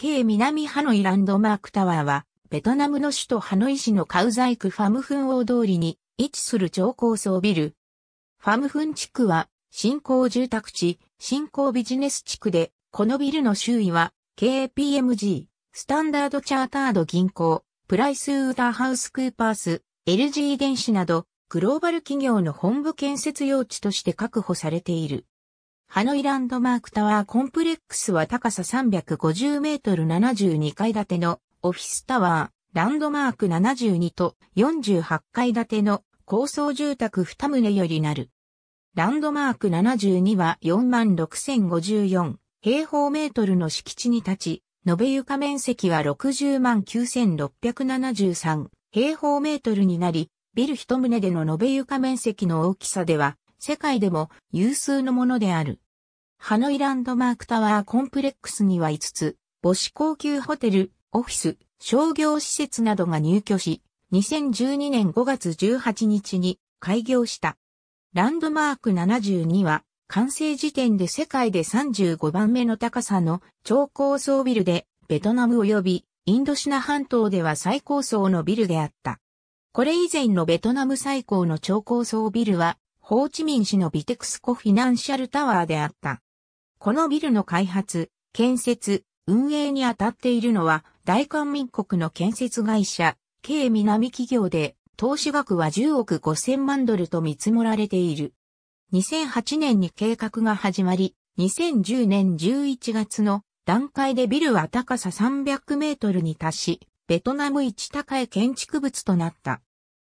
京南ハノイランドマークタワーは、ベトナムの首都ハノイ市のカウザイクファムフン大通りに位置する超高層ビル。ファムフン地区は、新興住宅地、新興ビジネス地区で、このビルの周囲は、KPMG、スタンダードチャータード銀行、プライスウーターハウスクーパース、LG 電子など、グローバル企業の本部建設用地として確保されている。ハノイランドマークタワーコンプレックスは高さ350メートル72階建てのオフィスタワー、ランドマーク72と48階建ての高層住宅2棟よりなる。ランドマーク72は46,054平方メートルの敷地に立ち、延べ床面積は609,673平方メートルになり、ビル1棟での延べ床面積の大きさでは世界でも有数のものである。ハノイランドマークタワーコンプレックスには5つ、母子高級ホテル、オフィス、商業施設などが入居し、2012年5月18日に開業した。ランドマーク72は、完成時点で世界で35番目の高さの超高層ビルで、ベトナム及びインドシナ半島では最高層のビルであった。これ以前のベトナム最高の超高層ビルは、ホーチミン市のビテクスコフィナンシャルタワーであった。このビルの開発、建設、運営に当たっているのは、大韓民国の建設会社、K 南企業で、投資額は10億5000万ドルと見積もられている。2008年に計画が始まり、2010年11月の段階でビルは高さ300メートルに達し、ベトナム一高い建築物となった。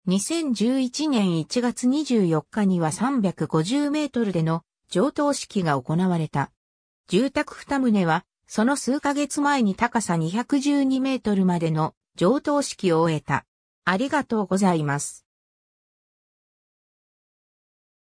2011年1月24日には350メートルでの上等式が行われた。住宅二棟は、その数ヶ月前に高さ212メートルまでの上等式を終えた。ありがとうございます。